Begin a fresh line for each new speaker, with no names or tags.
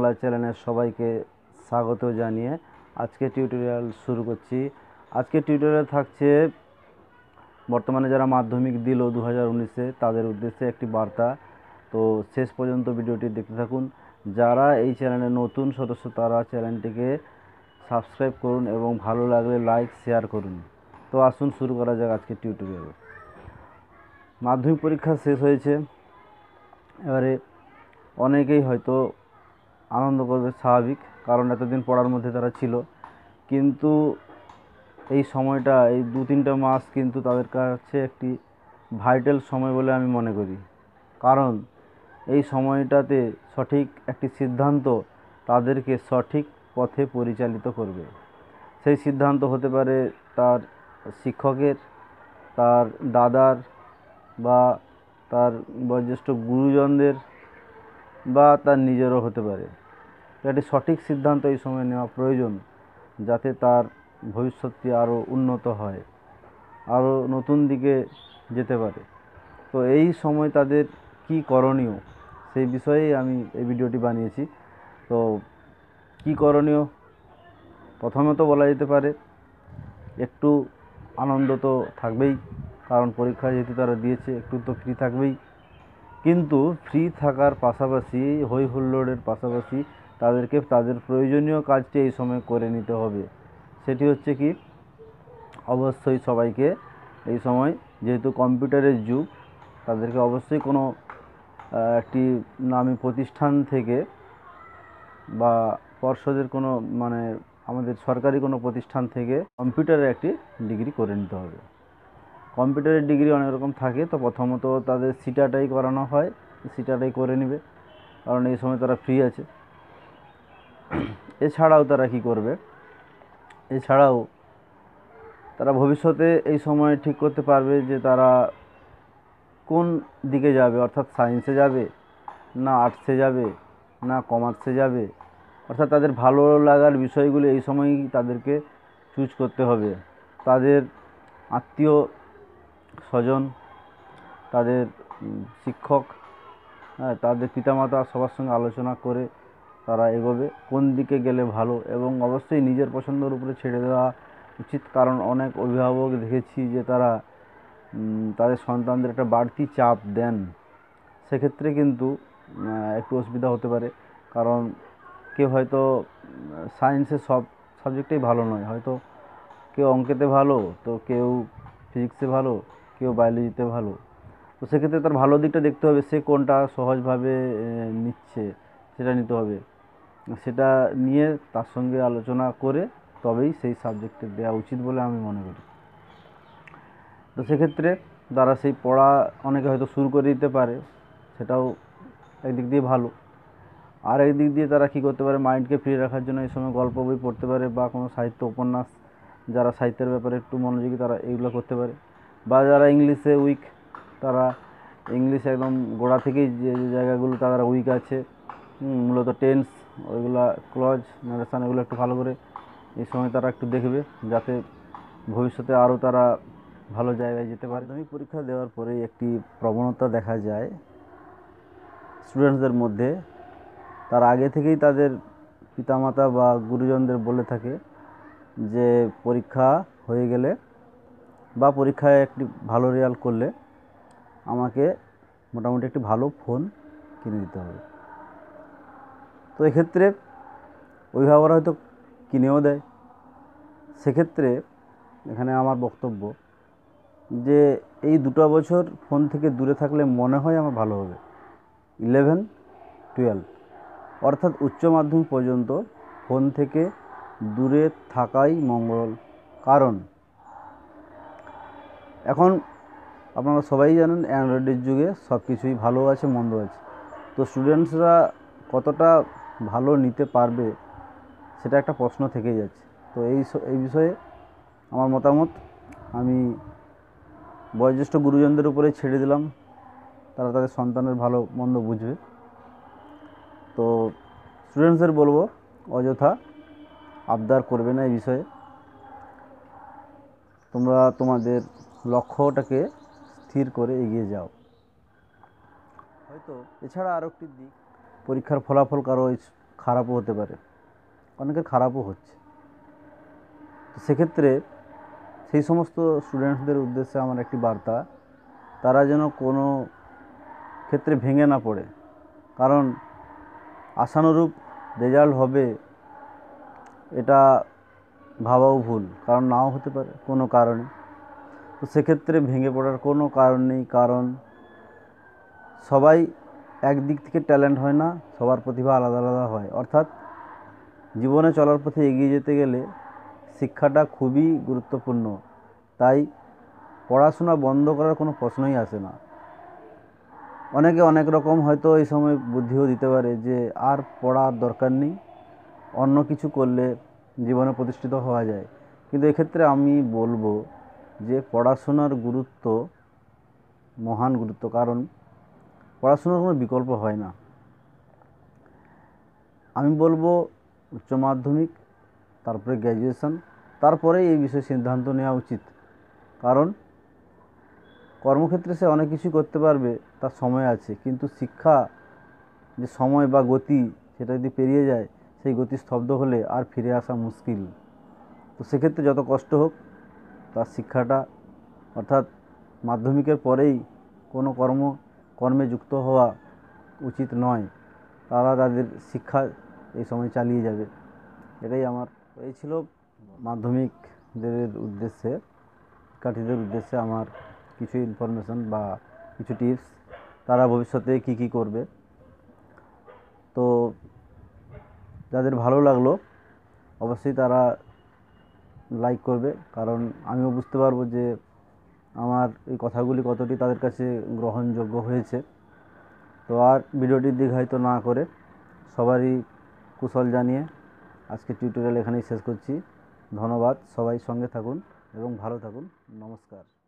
বাংলা চ্যানেলের সবাইকে স্বাগত জানিয়ে আজকে টিউটোরিয়াল শুরু করছি আজকে টিউটোরিয়াল থাকছে বর্তমানে যারা মাধ্যমিক দিল দু হাজার তাদের উদ্দেশ্যে একটি বার্তা তো শেষ পর্যন্ত ভিডিওটি দেখতে থাকুন যারা এই চ্যানেলে নতুন সদস্য তারা চ্যানেলটিকে সাবস্ক্রাইব করুন এবং ভালো লাগলে লাইক শেয়ার করুন তো আসুন শুরু করা যাক আজকে টিউটোরিয়াল মাধ্যমিক পরীক্ষা শেষ হয়েছে এবারে অনেকেই হয়তো আনন্দ করবে স্বাভাবিক কারণ এতদিন পড়ার মধ্যে তারা ছিল কিন্তু এই সময়টা এই দু তিনটা মাস কিন্তু তাদের কাছে একটি ভাইটাল সময় বলে আমি মনে করি কারণ এই সময়টাতে সঠিক একটি সিদ্ধান্ত তাদেরকে সঠিক পথে পরিচালিত করবে সেই সিদ্ধান্ত হতে পারে তার শিক্ষকের তার দাদার বা তার বয়োজ্যেষ্ঠ গুরুজনদের বা তার নিজেরও হতে পারে একটি সঠিক সিদ্ধান্ত এই সময় নেওয়া প্রয়োজন যাতে তার ভবিষ্যৎটি আরও উন্নত হয় আরও নতুন দিকে যেতে পারে তো এই সময় তাদের কি করণীয় সেই বিষয়েই আমি এই ভিডিওটি বানিয়েছি তো কি করণীয় প্রথমে তো বলা যেতে পারে একটু আনন্দ তো থাকবেই কারণ পরীক্ষা যেহেতু তারা দিয়েছে একটু তো ফ্রি থাকবেই কিন্তু ফ্রি থাকার পাশাপাশি হৈ হুল্লোড়ের পাশাপাশি তাদেরকে তাদের প্রয়োজনীয় কাজটি এই সময় করে নিতে হবে সেটি হচ্ছে কি অবশ্যই সবাইকে এই সময় যেহেতু কম্পিউটারের যুগ তাদেরকে অবশ্যই কোনো একটি নামী প্রতিষ্ঠান থেকে বা পর্ষদের কোনো মানে আমাদের সরকারি কোনো প্রতিষ্ঠান থেকে কম্পিউটারে একটি ডিগ্রি করে নিতে হবে কম্পিউটারের ডিগ্রি অনেক রকম থাকে তো প্রথমত তাদের সিটাটাই করানো হয় সিটাটাই করে নেবে কারণ এই সময় তারা ফ্রি আছে এছাড়াও তারা কি করবে এছাড়াও তারা ভবিষ্যতে এই সময় ঠিক করতে পারবে যে তারা কোন দিকে যাবে অর্থাৎ সায়েন্সে যাবে না আর্টসে যাবে না কমার্সে যাবে অর্থাৎ তাদের ভালো লাগার বিষয়গুলো এই সময়ই তাদেরকে চুজ করতে হবে তাদের আত্মীয় স্বজন তাদের শিক্ষক হ্যাঁ তাদের পিতামাতা সবার সঙ্গে আলোচনা করে তারা এগোবে কোন দিকে গেলে ভালো এবং অবশ্যই নিজের পছন্দের উপরে ছেড়ে দেওয়া উচিত কারণ অনেক অভিভাবক দেখেছি যে তারা তাদের সন্তানদের একটা বাড়তি চাপ দেন সেক্ষেত্রে কিন্তু একটু অসুবিধা হতে পারে কারণ কেউ হয়তো সায়েন্সে সব সাবজেক্টেই ভালো নয় হয়তো কেউ অঙ্কেতে ভালো তো কেউ ফিজিক্সে ভালো কেউ বায়োলজিতে ভালো তো সেক্ষেত্রে তার ভালো দিকটা দেখতে হবে সে কোনটা সহজভাবে নিচ্ছে সেটা নিতে হবে সেটা নিয়ে তার সঙ্গে আলোচনা করে তবেই সেই সাবজেক্টে দেওয়া উচিত বলে আমি মনে করি তো সেক্ষেত্রে তারা সেই পড়া অনেকে হয়তো শুরু করে দিতে পারে সেটাও একদিক দিয়ে ভালো আর একদিক দিয়ে তারা কী করতে পারে মাইন্ডকে ফ্রি রাখার জন্য এই সময় গল্প বই পড়তে পারে বা কোনো সাহিত্য উপন্যাস যারা সাহিত্যের ব্যাপারে একটু মনোযোগী তারা এগুলো করতে পারে বা যারা ইংলিশে উইক তারা ইংলিশ একদম গোড়া থেকেই যে জায়গাগুলো তারা উইক আছে মূলত টেন্স ওইগুলা ক্লজ নারেশান এগুলো একটু ভালো করে এই সময় তারা একটু দেখবে যাতে ভবিষ্যতে আরও তারা ভালো জায়গায় যেতে পারে আমি পরীক্ষা দেওয়ার পরে একটি প্রবণতা দেখা যায় স্টুডেন্টসদের মধ্যে তার আগে থেকেই তাদের পিতামাতা বা গুরুজনদের বলে থাকে যে পরীক্ষা হয়ে গেলে বা পরীক্ষায় একটি ভালো রেজাল্ট করলে আমাকে মোটামুটি একটি ভালো ফোন কিনে দিতে হবে তো এক্ষেত্রে অভিভাবকরা হয়তো কিনেও দেয় সেক্ষেত্রে এখানে আমার বক্তব্য যে এই দুটো বছর ফোন থেকে দূরে থাকলে মনে হয় আমার ভালো হবে ইলেভেন টুয়েলভ অর্থাৎ উচ্চ মাধ্যমিক পর্যন্ত ফোন থেকে দূরে থাকাই মঙ্গল কারণ এখন আপনারা সবাই জানেন অ্যান্ড্রয়েডের যুগে সব কিছুই ভালো আছে মন্দ আছে তো স্টুডেন্টসরা কতটা ভালো নিতে পারবে সেটা একটা প্রশ্ন থেকেই যাচ্ছে তো এই এই বিষয়ে আমার মতামত আমি বয়োজ্যেষ্ঠ গুরুজনদের উপরে ছেড়ে দিলাম তারা তাদের সন্তানের ভালো মন্দ বুঝবে তো স্টুডেন্টসদের বলবো অযথা আবদার করবে না এই বিষয়ে তোমরা তোমাদের লক্ষ্যটাকে স্থির করে এগিয়ে যাও হয়তো এছাড়া আরও একটি দিক পরীক্ষার ফলাফল কারো খারাপও হতে পারে অনেকের খারাপও হচ্ছে তো সেক্ষেত্রে সেই সমস্ত স্টুডেন্টসদের উদ্দেশ্যে আমার একটি বার্তা তারা যেন কোনো ক্ষেত্রে ভেঙে না পড়ে কারণ আশানুরূপ রেজাল্ট হবে এটা ভাবাও ভুল কারণ নাও হতে পারে কোনো কারণে তো সেক্ষেত্রে ভেঙে পড়ার কোনো কারণ নেই কারণ সবাই একদিক থেকে ট্যালেন্ট হয় না সবার প্রতিভা আলাদা আলাদা হয় অর্থাৎ জীবনে চলার পথে এগিয়ে যেতে গেলে শিক্ষাটা খুবই গুরুত্বপূর্ণ তাই পড়াশোনা বন্ধ করার কোনো প্রশ্নই আসে না অনেকে অনেক রকম হয়তো এই সময় বুদ্ধিও দিতে পারে যে আর পড়ার দরকার নেই অন্য কিছু করলে জীবনে প্রতিষ্ঠিত হওয়া যায় কিন্তু এক্ষেত্রে আমি বলবো যে পড়াশোনার গুরুত্ব মহান গুরুত্ব কারণ পড়াশোনার কোনো বিকল্প হয় না আমি বলবো উচ্চ মাধ্যমিক তারপরে গ্র্যাজুয়েশান তারপরে এই বিষয়ে সিদ্ধান্ত নেওয়া উচিত কারণ কর্মক্ষেত্রে সে অনেক কিছু করতে পারবে তার সময় আছে কিন্তু শিক্ষা যে সময় বা গতি সেটা যদি পেরিয়ে যায় সেই গতি স্তব্ধ হলে আর ফিরে আসা মুশকিল তো সেক্ষেত্রে যত কষ্ট হোক তার শিক্ষাটা অর্থাৎ মাধ্যমিকের পরেই কোনো কর্ম কর্মে যুক্ত হওয়া উচিত নয় তারা তাদের শিক্ষা এই সময় চালিয়ে যাবে এটাই আমার এই ছিল মাধ্যমিকদের উদ্দেশ্যে শিক্ষার্থীদের উদ্দেশ্যে আমার কিছু ইনফরমেশন বা কিছু টিপস তারা ভবিষ্যতে কি কি করবে তো যাদের ভালো লাগলো অবশ্যই তারা লাইক করবে কারণ আমিও বুঝতে পারবো যে আমার এই কথাগুলি কতটি তাদের কাছে গ্রহণযোগ্য হয়েছে তো আর ভিডিওটি দীর্ঘায়িত না করে সবারই কুশল জানিয়ে আজকে টিউটোরিয়াল এখানেই শেষ করছি ধন্যবাদ সবাই সঙ্গে থাকুন এবং ভালো থাকুন নমস্কার